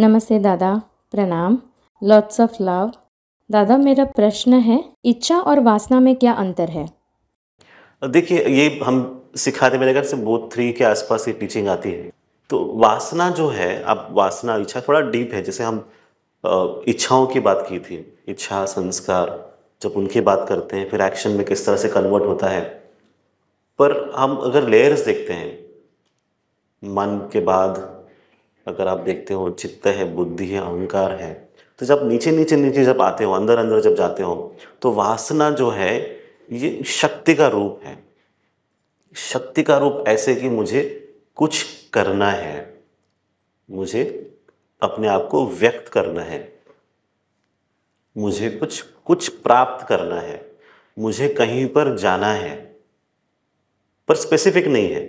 नमस्ते दादा प्रणाम लॉट्स ऑफ लव दादा मेरा प्रश्न है इच्छा और वासना में क्या अंतर है देखिए ये हम सिखाते मेरे घर से बोध थ्री के आसपास ये टीचिंग आती है तो वासना जो है अब वासना इच्छा थोड़ा डीप है जैसे हम इच्छाओं की बात की थी इच्छा संस्कार जब उनकी बात करते हैं फिर एक्शन में किस तरह से कन्वर्ट होता है पर हम अगर लेयर्स देखते हैं मन के बाद अगर आप देखते हो चित्त है बुद्धि है अहंकार है तो जब नीचे नीचे नीचे जब आते हो अंदर अंदर जब जाते हो तो वासना जो है ये शक्ति का रूप है शक्ति का रूप ऐसे कि मुझे कुछ करना है मुझे अपने आप को व्यक्त करना है मुझे कुछ कुछ प्राप्त करना है मुझे कहीं पर जाना है पर स्पेसिफिक नहीं है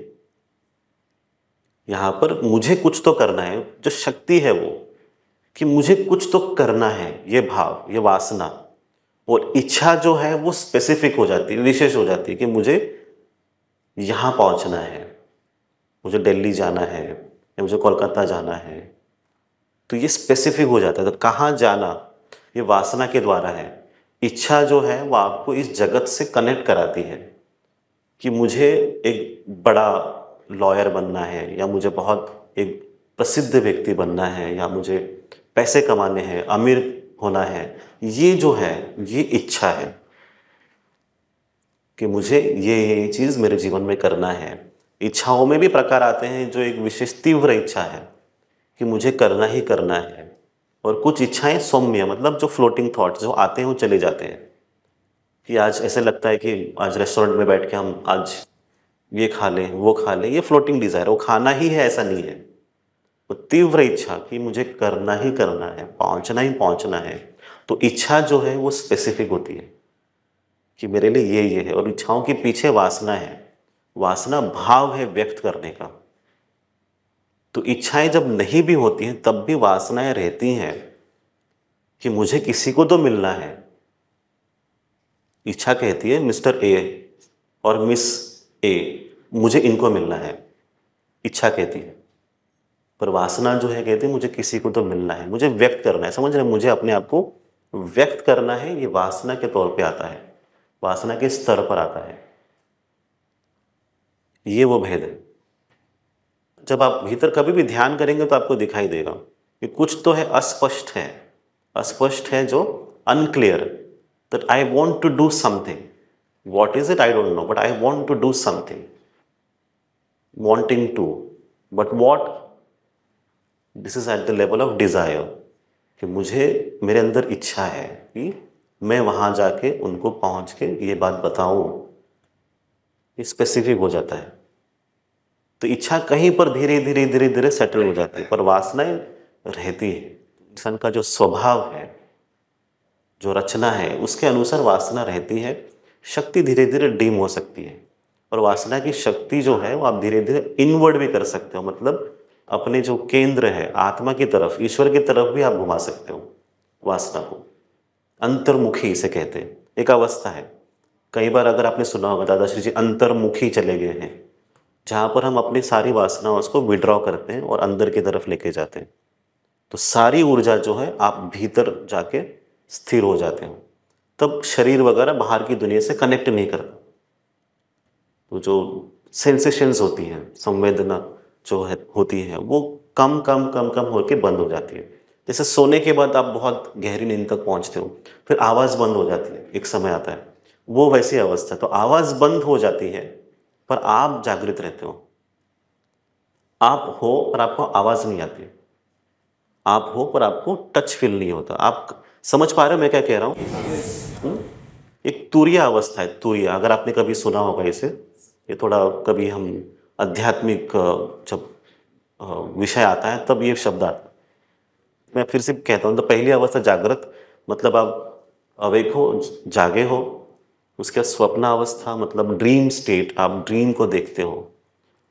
यहाँ पर मुझे कुछ तो करना है जो शक्ति है वो कि मुझे कुछ तो करना है ये भाव ये वासना और इच्छा जो है वो स्पेसिफिक हो जाती है विशेष हो जाती है कि मुझे यहाँ पहुँचना है मुझे दिल्ली जाना है या मुझे कोलकाता जाना है तो ये स्पेसिफिक हो जाता है तो कहाँ जाना ये वासना के द्वारा है इच्छा जो है वो आपको इस जगत से कनेक्ट कराती है कि मुझे एक बड़ा लॉयर बनना है या मुझे बहुत एक प्रसिद्ध व्यक्ति बनना है या मुझे पैसे कमाने हैं अमीर होना है ये जो है ये इच्छा है कि मुझे ये ये चीज़ मेरे जीवन में करना है इच्छाओं में भी प्रकार आते हैं जो एक विशेष तीव्र इच्छा है कि मुझे करना ही करना है और कुछ इच्छाएं सौम्य मतलब जो फ्लोटिंग थॉट जो आते हैं वो चले जाते हैं कि आज ऐसे लगता है कि आज रेस्टोरेंट में बैठ के हम आज ये खा लें वो खा लें ये फ्लोटिंग डिज़ायर वो खाना ही है ऐसा नहीं है वो तीव्र इच्छा कि मुझे करना ही करना है पहुंचना ही पहुंचना है तो इच्छा जो है वो स्पेसिफिक होती है कि मेरे लिए ये ये है और इच्छाओं के पीछे वासना है वासना भाव है व्यक्त करने का तो इच्छाएं जब नहीं भी होती हैं तब भी वासनाएं रहती हैं कि मुझे किसी को तो मिलना है इच्छा कहती है मिस्टर ए और मिस ए मुझे इनको मिलना है इच्छा कहती है पर वासना जो है कहती है मुझे किसी को तो मिलना है मुझे व्यक्त करना है समझ रहे मुझे अपने आप को व्यक्त करना है ये वासना के तौर पे आता है वासना के स्तर पर आता है ये वो भेद है जब आप भीतर कभी भी ध्यान करेंगे तो आपको दिखाई देगा कि कुछ तो है अस्पष्ट है अस्पष्ट है जो unclear that I want to do something What is it? I don't know, but I want to do something. Wanting to. But what? This is at the level of desire. कि मुझे मेरे अंदर इच्छा है कि मैं वहां जाके उनको पहुँच के ये बात बताऊँ ये स्पेसिफिक हो जाता है तो इच्छा कहीं पर धीरे धीरे धीरे धीरे सेटल हो जाती है पर वासनाएं रहती है इंसान का जो स्वभाव है जो रचना है उसके अनुसार वासना रहती है शक्ति धीरे धीरे डिम हो सकती है और वासना की शक्ति जो है वो आप धीरे धीरे इनवर्ड भी कर सकते हो मतलब अपने जो केंद्र है आत्मा की तरफ ईश्वर की तरफ भी आप घुमा सकते हो वासना को अंतर्मुखी इसे कहते हैं एक अवस्था है कई बार अगर आपने सुना होगा दादाश्री जी अंतर्मुखी चले गए हैं जहाँ पर हम अपनी सारी वासना उसको विड्रॉ करते हैं और अंदर की तरफ लेके जाते हैं तो सारी ऊर्जा जो है आप भीतर जाके स्थिर हो जाते हो तब शरीर वगैरह बाहर की दुनिया से कनेक्ट नहीं करता तो जो सेंसेशंस होती हैं संवेदना जो है होती है वो कम कम कम कम होकर बंद हो जाती है जैसे सोने के बाद आप बहुत गहरी नींद तक पहुंचते हो फिर आवाज़ बंद हो जाती है एक समय आता है वो वैसी अवस्था तो आवाज़ बंद हो जाती है पर आप जागृत रहते हो आप हो पर आपको आवाज़ नहीं आती आप हो पर आपको टच फील नहीं होता आप समझ पा रहे हो मैं क्या कह रहा हूँ एक तुरिया अवस्था है तुरिया अगर आपने कभी सुना होगा इसे ये थोड़ा कभी हम आध्यात्मिक जब विषय आता है तब ये शब्द आता है मैं फिर से कहता हूँ तो पहली अवस्था जागृत मतलब आप अवेक हो जागे हो उसके बाद स्वप्न अवस्था मतलब ड्रीम स्टेट आप ड्रीम को देखते हो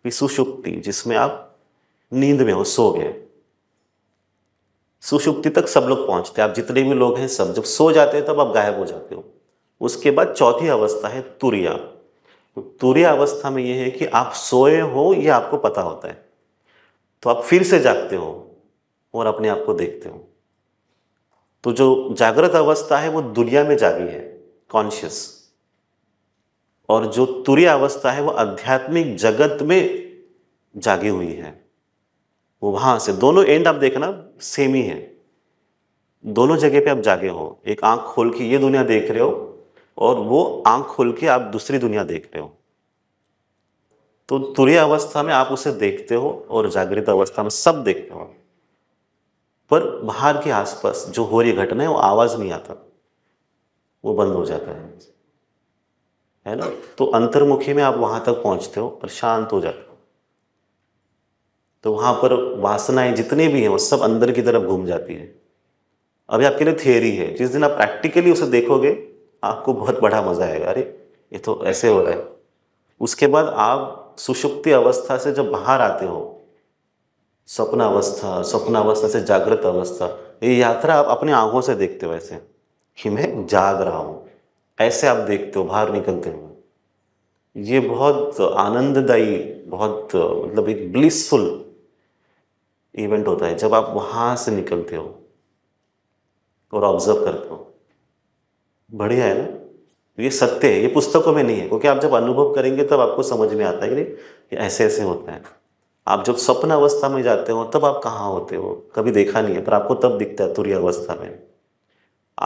फिर सुषुप्ति जिसमें आप नींद में हो सो गए सुषुप्ति तक सब लोग पहुंचते हैं आप जितने भी लोग हैं सब जब सो जाते हैं तब आप गायब हो जाते हो उसके बाद चौथी अवस्था है तुरिया तुरिया अवस्था में यह है कि आप सोए हो यह आपको पता होता है तो आप फिर से जागते हो और अपने आप को देखते हो तो जो जागृत अवस्था है वो दुनिया में जागी है कॉन्शियस और जो तुरिया अवस्था है वो आध्यात्मिक जगत में जागी हुई है वो वहां से दोनों एंड आप देखना सेम ही है दोनों जगह पे आप जागे हो एक आंख खोल के ये दुनिया देख रहे हो और वो आंख खोल के आप दूसरी दुनिया देख रहे हो तो तुरय अवस्था में आप उसे देखते हो और जागृत अवस्था में सब देखते हो पर बाहर के आसपास जो हो रही घटना है वो आवाज़ नहीं आता वो बंद हो जाता है है ना तो अंतर्मुखी में आप वहां तक पहुंचते हो और शांत हो जाते तो वहाँ पर वासनाएं जितनी भी हैं वो सब अंदर की तरफ घूम जाती है अभी आपके लिए थियोरी है जिस दिन आप प्रैक्टिकली उसे देखोगे आपको बहुत बड़ा मज़ा आएगा अरे ये तो ऐसे हो रहा है उसके बाद आप सुषुप्ति अवस्था से जब बाहर आते हो स्वप्न अवस्था स्वप्न अवस्था से जागृत अवस्था ये यात्रा आप अपने आंखों से देखते हो ऐसे कि मैं जाग रहा हूँ ऐसे आप देखते हो बाहर निकलते हुए ये बहुत आनंददायी बहुत मतलब एक ब्लिसफुल इवेंट होता है जब आप वहाँ से निकलते हो और ऑब्जर्व करते हो बढ़िया है ना तो ये सत्य है ये पुस्तकों में नहीं है क्योंकि आप जब अनुभव करेंगे तब आपको समझ में आता है कि नहीं ऐसे ऐसे होता है आप जब स्वप्न अवस्था में जाते हो तब आप कहाँ होते हो कभी देखा नहीं है पर आपको तब दिखता है तुरी अवस्था में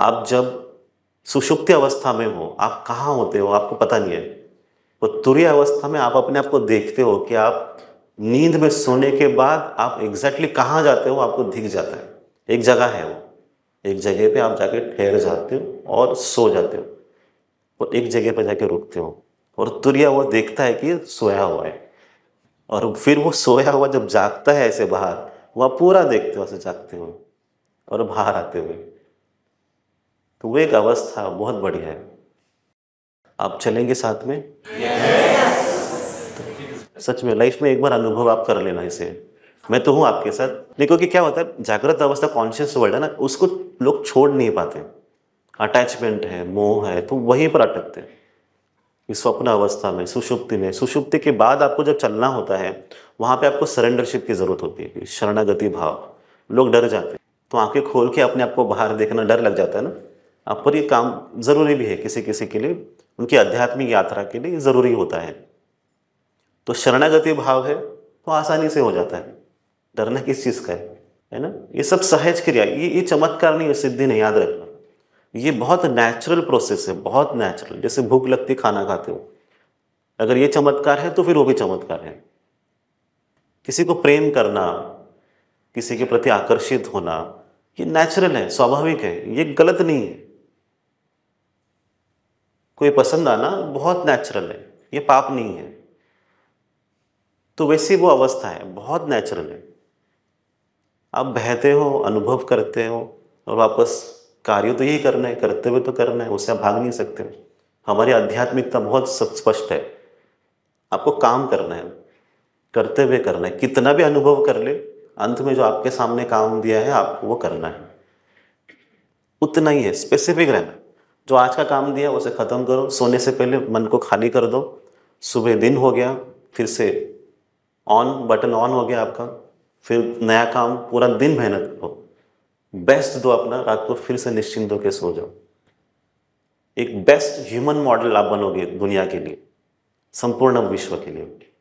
आप जब सुषुप्ति अवस्था में हो आप कहाँ होते हो आपको पता नहीं है वो तो तुरी अवस्था में आप अपने आप को देखते हो कि आप नींद में सोने के बाद आप एग्जैक्टली exactly कहाँ जाते हो आपको दिख जाता है एक जगह है वो एक जगह पे आप जाके ठहर जाते हो और सो जाते हो और एक जगह पर जाके रुकते हो और तुरिया वो देखता है कि सोया हुआ है और फिर वो सोया हुआ जब जागता है ऐसे बाहर वह पूरा देखते हो ऐसे जागते हुए और बाहर आते हुए तो वो एक अवस्था बहुत बढ़िया है आप चलेंगे साथ में yes. सच में लाइफ में एक बार अनुभव आप कर लेना इसे मैं तो हूँ आपके साथ देखो कि क्या होता है जागृत अवस्था कॉन्शियस वर्ल्ड है ना उसको लोग छोड़ नहीं पाते अटैचमेंट है मोह है तो वहीं पर अटकते हैं इस स्वप्न अवस्था में सुषुप्ति में सुषुप्ति के बाद आपको जब चलना होता है वहाँ पे आपको सरेंडरशिप की ज़रूरत होती है शरणागति भाव लोग डर जाते हैं तो आंखें खोल के अपने आप को बाहर देखना डर लग जाता है ना आप पर ये काम ज़रूरी भी है किसी किसी के लिए उनकी आध्यात्मिक यात्रा के लिए ज़रूरी होता है तो शरणागति भाव है तो आसानी से हो जाता है डरना किस चीज़ का है है ना ये सब सहज क्रिया ये ये चमत्कार नहीं है सिद्धि नहीं याद रखना ये बहुत नेचुरल प्रोसेस है बहुत नेचुरल जैसे भूख लगती खाना खाते हो अगर ये चमत्कार है तो फिर वो भी चमत्कार है किसी को प्रेम करना किसी के प्रति आकर्षित होना ये नेचुरल है स्वाभाविक है ये गलत नहीं है कोई पसंद आना बहुत नेचुरल है ये पाप नहीं है तो वैसी वो अवस्था है बहुत नेचुरल है आप बहते हो अनुभव करते हो और वापस कार्य तो यही करना है करते हुए तो करना है उसे आप भाग नहीं सकते हमारी आध्यात्मिकता बहुत स्पष्ट है आपको काम करना है करते हुए करना है कितना भी अनुभव कर ले अंत में जो आपके सामने काम दिया है आपको वो करना है उतना ही है स्पेसिफिक रहना जो आज का काम दिया उसे ख़त्म करो सोने से पहले मन को खाली कर दो सुबह दिन हो गया फिर से ऑन बटन ऑन हो गया आपका फिर नया काम पूरा दिन मेहनत करो बेस्ट दो अपना रात को फिर से निश्चिंत होकर सो जाओ एक बेस्ट ह्यूमन मॉडल आप बनोगे दुनिया के लिए संपूर्ण विश्व के लिए